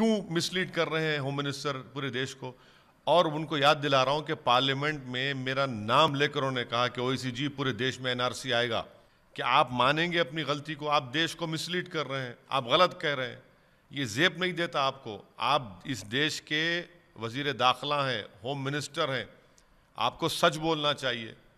क्यों मिसलीड कर रहे हैं होम मिनिस्टर पूरे देश को और उनको याद दिला रहा हूं कि पार्लियामेंट में मेरा नाम लेकर उन्होंने कहा कि ओईसीजी e पूरे देश में एनआरसी आएगा कि आप मानेंगे अपनी गलती को आप देश को मिसलीड कर रहे हैं आप गलत कह रहे हैं ये जेब नहीं देता आपको आप इस देश के वजीर दाखिला हैं होम मिनिस्टर हैं आपको सच बोलना चाहिए